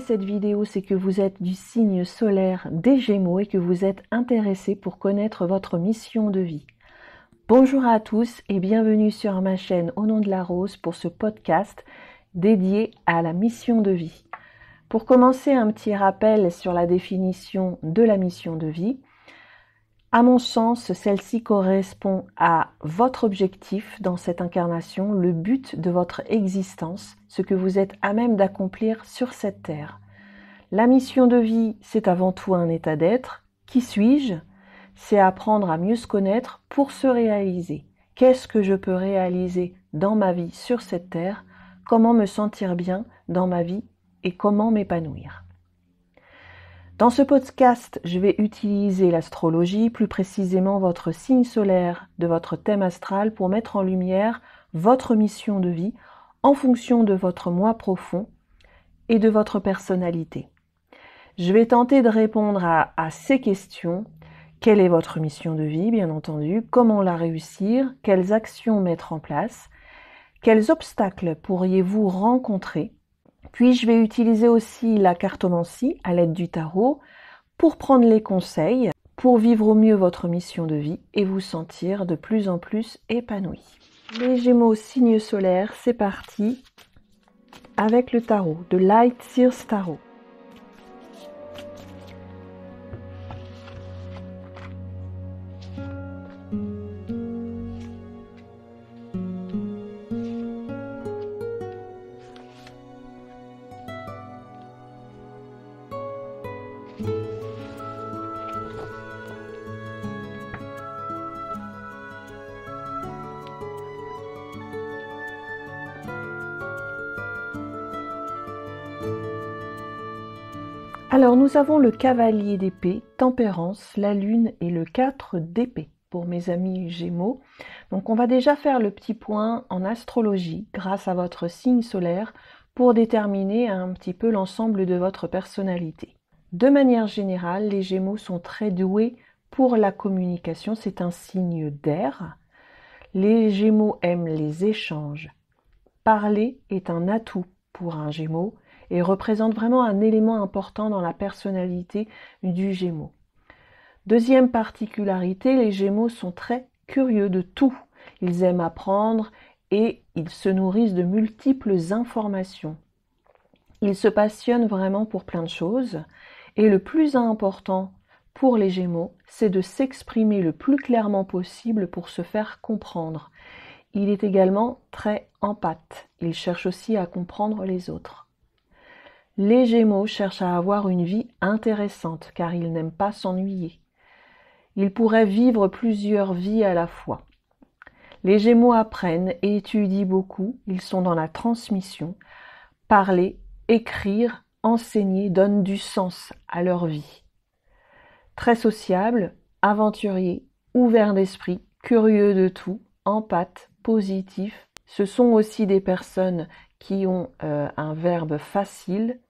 cette vidéo, c'est que vous êtes du signe solaire des Gémeaux et que vous êtes intéressé pour connaître votre mission de vie. Bonjour à tous et bienvenue sur ma chaîne Au nom de la rose pour ce podcast dédié à la mission de vie. Pour commencer, un petit rappel sur la définition de la mission de vie. À mon sens, celle-ci correspond à votre objectif dans cette incarnation, le but de votre existence, ce que vous êtes à même d'accomplir sur cette terre. La mission de vie, c'est avant tout un état d'être. Qui suis-je C'est apprendre à mieux se connaître pour se réaliser. Qu'est-ce que je peux réaliser dans ma vie sur cette terre Comment me sentir bien dans ma vie et comment m'épanouir dans ce podcast, je vais utiliser l'astrologie, plus précisément votre signe solaire de votre thème astral pour mettre en lumière votre mission de vie en fonction de votre moi profond et de votre personnalité. Je vais tenter de répondre à, ces questions. Quelle est votre mission de vie, bien entendu Comment la réussir Quelles actions mettre en place Quels obstacles pourriez-vous rencontrer puis je vais utiliser aussi la cartomancie à l'aide du tarot pour prendre les conseils, pour vivre au mieux votre mission de vie et vous sentir de plus en plus épanoui. Les Gémeaux signe solaire, c'est parti avec le tarot de Light Sears Tarot. Alors nous avons le cavalier d'épée, tempérance, la lune et le 4 d'épée pour mes amis gémeaux. Donc on va déjà faire le petit point en astrologie grâce à votre signe solaire pour déterminer un petit peu l'ensemble de votre personnalité. De manière générale, les gémeaux sont très doués pour la communication, c'est un signe d'air. Les gémeaux aiment les échanges. Parler est un atout pour un gémeau et représente vraiment un élément important dans la personnalité du Gémeaux. Deuxième particularité, les Gémeaux sont très curieux de tout. Ils aiment apprendre et ils se nourrissent de multiples informations. Ils se passionnent vraiment pour plein de choses et le plus important pour les Gémeaux, c'est de s'exprimer le plus clairement possible pour se faire comprendre. Il est également très empathe. Il cherche aussi à comprendre les autres. Les Gémeaux cherchent à avoir une vie intéressante car ils n'aiment pas s'ennuyer. Ils pourraient vivre plusieurs vies à la fois. Les Gémeaux apprennent et étudient beaucoup, ils sont dans la transmission. Parler, écrire, enseigner donnent du sens à leur vie. Très sociable, aventuriers ouvert d'esprit, curieux de tout, empathes, positifs ce sont aussi des personnes qui ont euh, un verbe facile,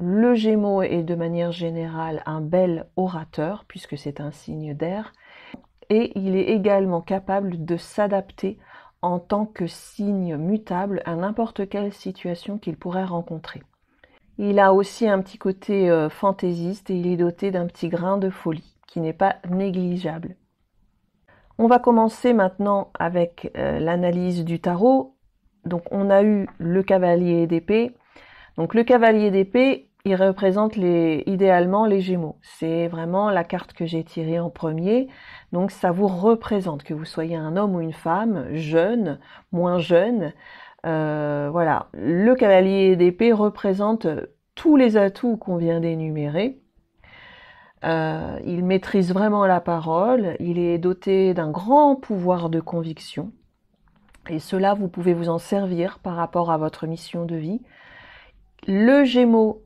le Gémeaux est de manière générale un bel orateur, puisque c'est un signe d'air, et il est également capable de s'adapter en tant que signe mutable à n'importe quelle situation qu'il pourrait rencontrer. Il a aussi un petit côté euh, fantaisiste et il est doté d'un petit grain de folie qui n'est pas négligeable. On va commencer maintenant avec euh, l'analyse du tarot. Donc on a eu le cavalier d'épée, donc le cavalier d'épée, il représente les, idéalement les Gémeaux. C'est vraiment la carte que j'ai tirée en premier. Donc ça vous représente, que vous soyez un homme ou une femme, jeune, moins jeune. Euh, voilà, le cavalier d'épée représente tous les atouts qu'on vient d'énumérer. Euh, il maîtrise vraiment la parole, il est doté d'un grand pouvoir de conviction. Et cela, vous pouvez vous en servir par rapport à votre mission de vie, le Gémeaux,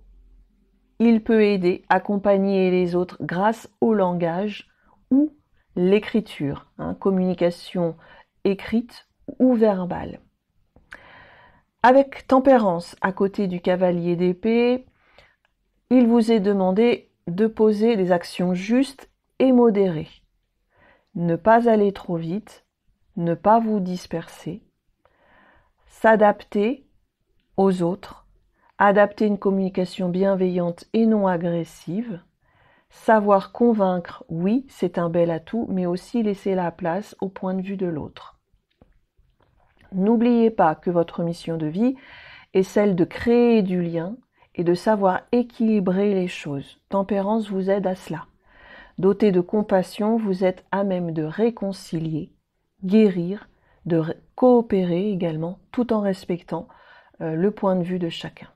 il peut aider, accompagner les autres grâce au langage ou l'écriture, hein, communication écrite ou verbale. Avec tempérance à côté du cavalier d'épée, il vous est demandé de poser des actions justes et modérées. Ne pas aller trop vite, ne pas vous disperser, s'adapter aux autres adapter une communication bienveillante et non agressive, savoir convaincre, oui, c'est un bel atout, mais aussi laisser la place au point de vue de l'autre. N'oubliez pas que votre mission de vie est celle de créer du lien et de savoir équilibrer les choses. Tempérance vous aide à cela. Doté de compassion, vous êtes à même de réconcilier, guérir, de coopérer également, tout en respectant euh, le point de vue de chacun.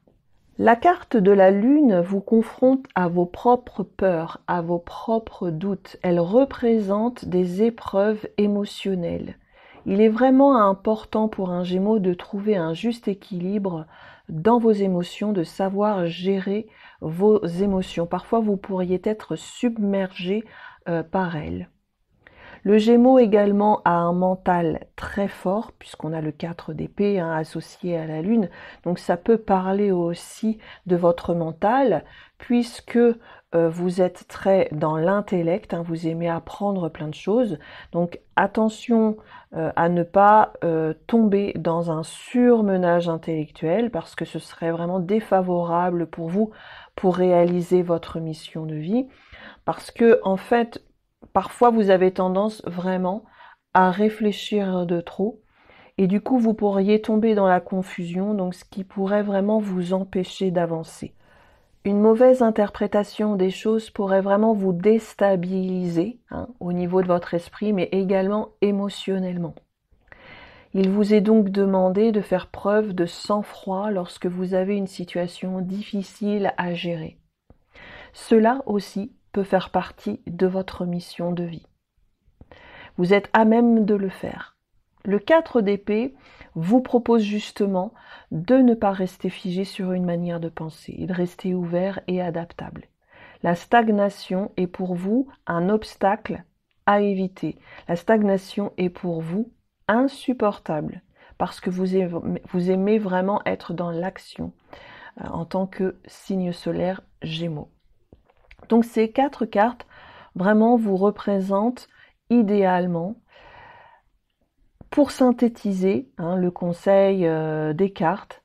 La carte de la Lune vous confronte à vos propres peurs, à vos propres doutes. Elle représente des épreuves émotionnelles. Il est vraiment important pour un Gémeaux de trouver un juste équilibre dans vos émotions, de savoir gérer vos émotions. Parfois, vous pourriez être submergé euh, par elles. Le Gémeaux également a un mental très fort, puisqu'on a le 4 d'épée hein, associé à la Lune, donc ça peut parler aussi de votre mental, puisque euh, vous êtes très dans l'intellect, hein, vous aimez apprendre plein de choses, donc attention euh, à ne pas euh, tomber dans un surmenage intellectuel, parce que ce serait vraiment défavorable pour vous pour réaliser votre mission de vie, parce que en fait, parfois vous avez tendance vraiment à réfléchir de trop et du coup vous pourriez tomber dans la confusion, donc ce qui pourrait vraiment vous empêcher d'avancer. Une mauvaise interprétation des choses pourrait vraiment vous déstabiliser hein, au niveau de votre esprit, mais également émotionnellement. Il vous est donc demandé de faire preuve de sang-froid lorsque vous avez une situation difficile à gérer. Cela aussi peut faire partie de votre mission de vie. Vous êtes à même de le faire. Le 4 d'épée vous propose justement de ne pas rester figé sur une manière de penser et de rester ouvert et adaptable. La stagnation est pour vous un obstacle à éviter. La stagnation est pour vous insupportable parce que vous vous aimez vraiment être dans l'action euh, en tant que signe solaire gémeaux. Donc ces quatre cartes vraiment vous représentent idéalement, pour synthétiser hein, le conseil euh, des cartes,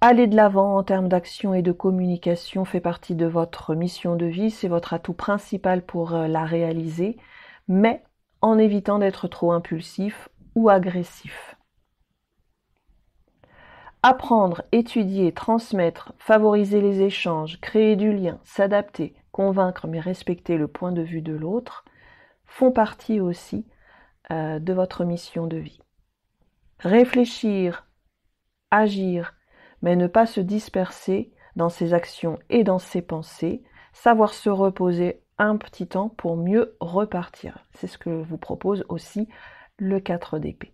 aller de l'avant en termes d'action et de communication fait partie de votre mission de vie, c'est votre atout principal pour euh, la réaliser, mais en évitant d'être trop impulsif ou agressif. Apprendre, étudier, transmettre, favoriser les échanges, créer du lien, s'adapter, convaincre mais respecter le point de vue de l'autre font partie aussi euh, de votre mission de vie. Réfléchir, agir, mais ne pas se disperser dans ses actions et dans ses pensées, savoir se reposer un petit temps pour mieux repartir. C'est ce que vous propose aussi le 4 d'épée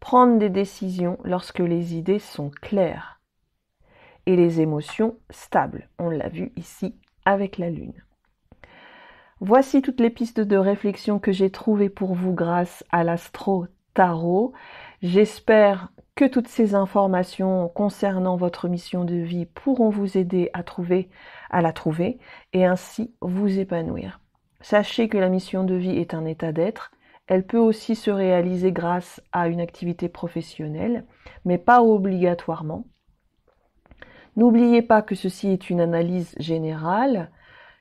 prendre des décisions lorsque les idées sont claires et les émotions stables. On l'a vu ici avec la Lune. Voici toutes les pistes de réflexion que j'ai trouvées pour vous grâce à l'astro tarot. J'espère que toutes ces informations concernant votre mission de vie pourront vous aider à trouver à la trouver et ainsi vous épanouir. Sachez que la mission de vie est un état d'être elle peut aussi se réaliser grâce à une activité professionnelle, mais pas obligatoirement. N'oubliez pas que ceci est une analyse générale.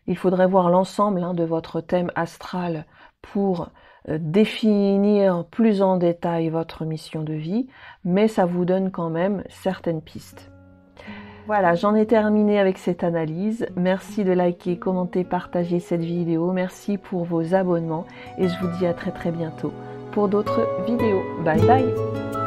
Il faudrait voir l'ensemble hein, de votre thème astral pour euh, définir plus en détail votre mission de vie, mais ça vous donne quand même certaines pistes. Voilà, j'en ai terminé avec cette analyse. Merci de liker, commenter, partager cette vidéo. Merci pour vos abonnements et je vous dis à très très bientôt pour d'autres vidéos. Bye bye